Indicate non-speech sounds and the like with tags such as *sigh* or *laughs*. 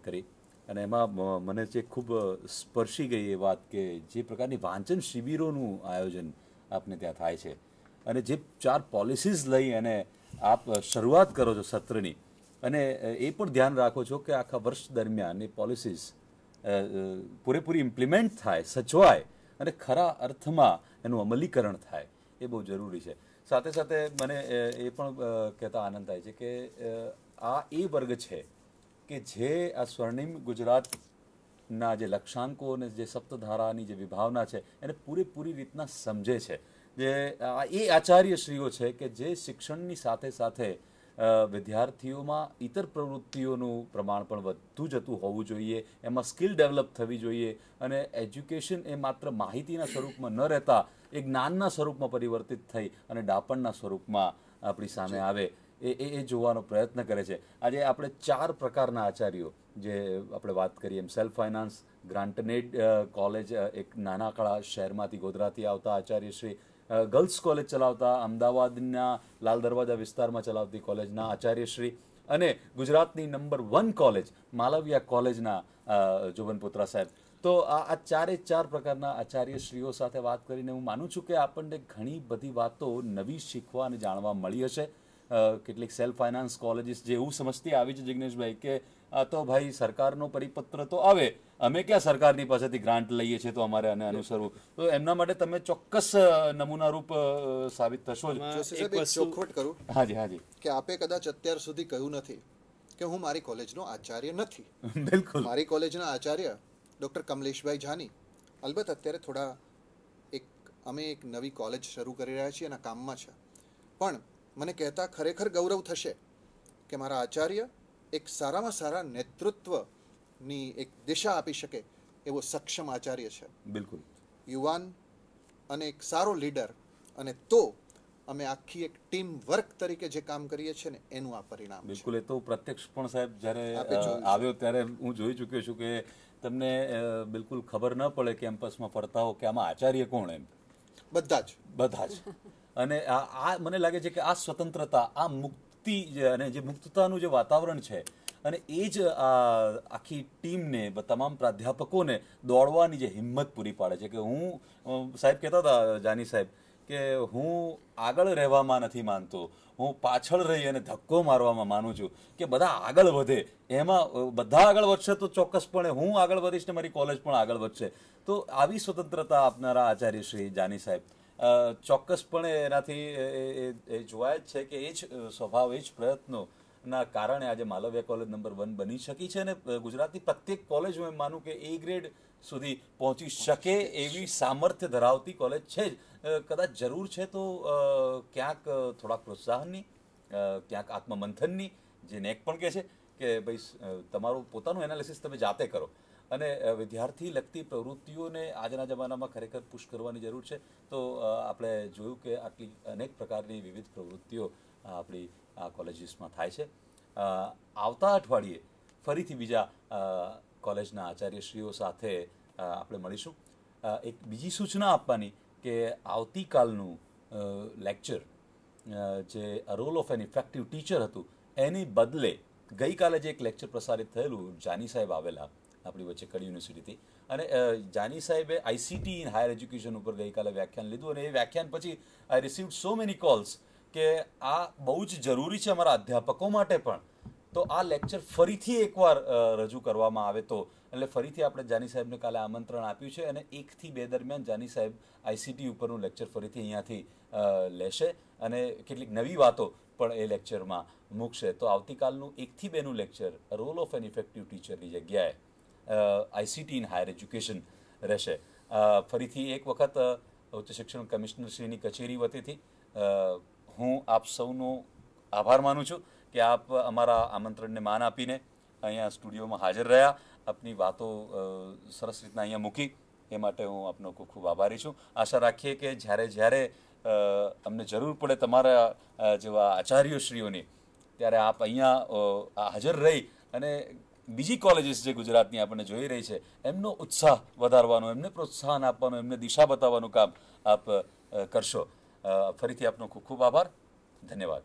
કરી અને એમાં મને જે ખૂબ સ્પર્શી ગઈ એ વાત કે જે પ્રકારની વાંચન શિબિરોનું આયોજન આપને ત્યાં થાય છે અને જે ચાર પોલિસીઝ લઈ અને આપ શરૂઆત કરો છો સત્રની અને એ પણ ધ્યાન રાખો છો કે આખા વર્ષ દરમિયાન એ પોલિસીઝ પૂરેપૂરી ઇમ્પ્લિમેન્ટ થાય સચવાય અને ખરા અર્થમાં એનું અમલીકરણ થાય એ બહુ જરૂરી છે સાથે સાથે મને એ પણ કહેતા આનંદ થાય છે કે આ એ વર્ગ છે કે જે આ સ્વર્ણિમ ગુજરાતના જે લક્ષ્યાંકો અને જે સપ્તધારાની જે વિભાવના છે એને પૂરેપૂરી રીતના સમજે છે જે એ આચાર્યશ્રીઓ છે કે જે શિક્ષણની સાથે સાથે વિદ્યાર્થીઓમાં ઇતર પ્રવૃત્તિઓનું પ્રમાણ પણ વધતું જતું હોવું જોઈએ એમાં સ્કિલ ડેવલપ થવી જોઈએ અને એજ્યુકેશન એ માત્ર માહિતીના સ્વરૂપમાં ન રહેતા એ જ્ઞાનના સ્વરૂપમાં પરિવર્તિત થઈ અને ડાપણના સ્વરૂપમાં આપણી સામે આવે એ એ એ જોવાનો પ્રયત્ન કરે છે આજે આપણે ચાર પ્રકારના આચાર્યો જે આપણે વાત કરીએ એમ સેલ્ફ ફાઇનાન્સ ગ્રાન્ટનેડ કોલેજ એક નાનાકડા શહેરમાંથી ગોધરાથી આવતા આચાર્યશ્રી ગર્લ્સ કોલેજ ચલાવતા અમદાવાદના લાલ દરવાજા વિસ્તારમાં ચલાવતી કોલેજના આચાર્યશ્રી અને ગુજરાતની નંબર વન કોલેજ માલવિયા કોલેજના જુવનપુત્રા સાહેબ તો આ આ ચારે ચાર પ્રકારના આચાર્યશ્રીઓ સાથે વાત કરીને હું માનું છું કે આપણને ઘણી બધી વાતો નવી શીખવા અને જાણવા મળી હશે કેટલીક સેલ્ફ ફાઇનાન્સ કોલેજીસ જે એવું સમજતી આવી છે જિજ્ઞેશભાઈ કે આ તો ભાઈ સરકારનો પરિપત્ર તો આવે અમે ક્યાં સરકારની પાસેથી ગ્રાન્ટ લઈએ છીએ તો અમારે આને અનુસરવું તો એમના માટે તમે ચોક્કસ નમૂનારૂપ સાબિત થશો ચોખવટ કરું હાજી હાજી કે આપે કદાચ અત્યાર સુધી કહ્યું નથી કે હું મારી કોલેજનો આચાર્ય નથી *laughs* બિલકુલ મારી કોલેજના આચાર્ય ડૉક્ટર કમલેશભાઈ જાની અલબત્ત અત્યારે થોડા એક અમે એક નવી કોલેજ શરૂ કરી રહ્યા છીએ એના કામમાં છે પણ મને કહેતા ખરેખર ગૌરવ થશે કે મારા આચાર્ય એક સારામાં સારા નેતૃત્વની એક દિશા આપી શકે એવો સક્ષમ આચાર્ય છે બિલકુલ યુવાન અને એક સારો લીડર અને તો અમે આખી એક ટીમ વર્ક તરીકે જે કામ કરીએ છીએ ને એનું આ પરિણામ બિલકુલ એ તો પ્રત્યક્ષ પણ સાહેબ જ્યારે આવ્યો ત્યારે હું જોઈ ચૂક્યો છું કે તમને બિલકુલ ખબર ન પડે કેમ્પસમાં ફરતા હો કે આમાં આચાર્ય કોણ એમ બધા જ બધા જ અને આ મને લાગે છે કે આ સ્વતંત્રતા આ મુક્તિ અને જે મુક્તતાનું જે વાતાવરણ છે અને એ જ આખી ટીમને તમામ પ્રાધ્યાપકોને દોડવાની જે હિંમત પૂરી પાડે છે કે હું સાહેબ કહેતા હતા જાની સાહેબ કે હું આગળ રહેવામાં નથી માનતો હું પાછળ રહી અને ધક્કો મારવામાં માનું છું કે બધા આગળ વધે એમાં બધા આગળ વધશે તો ચોક્કસપણે હું આગળ વધીશ ને મારી કોલેજ પણ આગળ વધશે તો આવી સ્વતંત્રતા આપનારા આચાર્ય શ્રી જાની સાહેબ ચોક્કસપણે એનાથી એ જોવાય જ છે કે એ જ સ્વભાવ એ જ પ્રયત્નો ના કારણે આજે માલવ્ય કોલેજ નંબર વન બની શકી છે અને ગુજરાતની પ્રત્યેક કોલેજ હું એમ માનું કે એ ગ્રેડ સુધી પહોંચી શકે એવી સામર્થ્ય ધરાવતી કોલેજ છે જ કદાચ જરૂર છે તો ક્યાંક થોડાક પ્રોત્સાહનની ક્યાંક આત્મમંથનની જે નેક પણ કહે છે કે ભાઈ તમારું પોતાનું એનાલિસિસ તમે જાતે કરો અને વિદ્યાર્થી લગતી પ્રવૃત્તિઓને આજના જમાનામાં ખરેખર પુશ કરવાની જરૂર છે તો આપણે જોયું કે આટલી અનેક પ્રકારની વિવિધ પ્રવૃત્તિઓ આપણી આ કોલેજીસમાં થાય છે આવતા અઠવાડિયે ફરીથી બીજા કોલેજના આચાર્યશ્રીઓ સાથે આપણે મળીશું એક બીજી સૂચના આપવાની કે આવતીકાલનું લેક્ચર જે role of an effective teacher હતું એની બદલે ગઈકાલે જે એક લેક્ચર પ્રસારિત થયેલું જાની સાહેબ આવેલા આપણી વચ્ચે કડી યુનિવર્સિટીથી અને જાની સાહેબે આઈસીટી ઇન હાયર એજ્યુકેશન ઉપર ગઈકાલે વ્યાખ્યાન લીધું અને એ વ્યાખ્યાન પછી I receive so many calls કે આ બહુ જ જરૂરી છે અમારા અધ્યાપકો માટે પણ તો આ લેક્ચર ફરીથી એકવાર રજૂ કરવામાં આવે તો એટલે ફરીથી આપણે જાની સાહેબને કાલે આમંત્રણ આપ્યું છે અને એકથી બે દરમિયાન જાની સાહેબ આઈસીટી ઉપરનું લેક્ચર ફરીથી અહીંયાથી લેશે અને કેટલીક નવી વાતો પણ એ લેક્ચરમાં મૂકશે તો આવતીકાલનું એકથી બેનું lecture role of an effective ટીચરની જગ્યાએ આઈસીટી ઇન હાયર એજ્યુકેશન રહેશે ફરીથી એક વખત ઉચ્ચ શિક્ષણ કમિશનરશ્રીની કચેરી વતીથી હું આપ સૌનો આભાર માનું છું કે આપ અમારા આમંત્રણને માન આપીને અહીંયા સ્ટુડિયોમાં હાજર રહ્યા આપની વાતો સરસ રીતના અહીંયા મૂકી એ માટે હું આપનો ખૂબ ખૂબ આભારી છું આશા રાખીએ કે જ્યારે જ્યારે તમને જરૂર પડે તમારા જેવા આચાર્યશ્રીઓની ત્યારે આપ અહીંયા હાજર રહી અને બીજી કોલેજીસ જે ગુજરાતની આપણને જોઈ રહી છે એમનો ઉત્સાહ વધારવાનો એમને પ્રોત્સાહન આપવાનું એમને દિશા બતાવવાનું કામ આપ કરશો ફરીથી આપનો ખૂબ ખૂબ આભાર ધન્યવાદ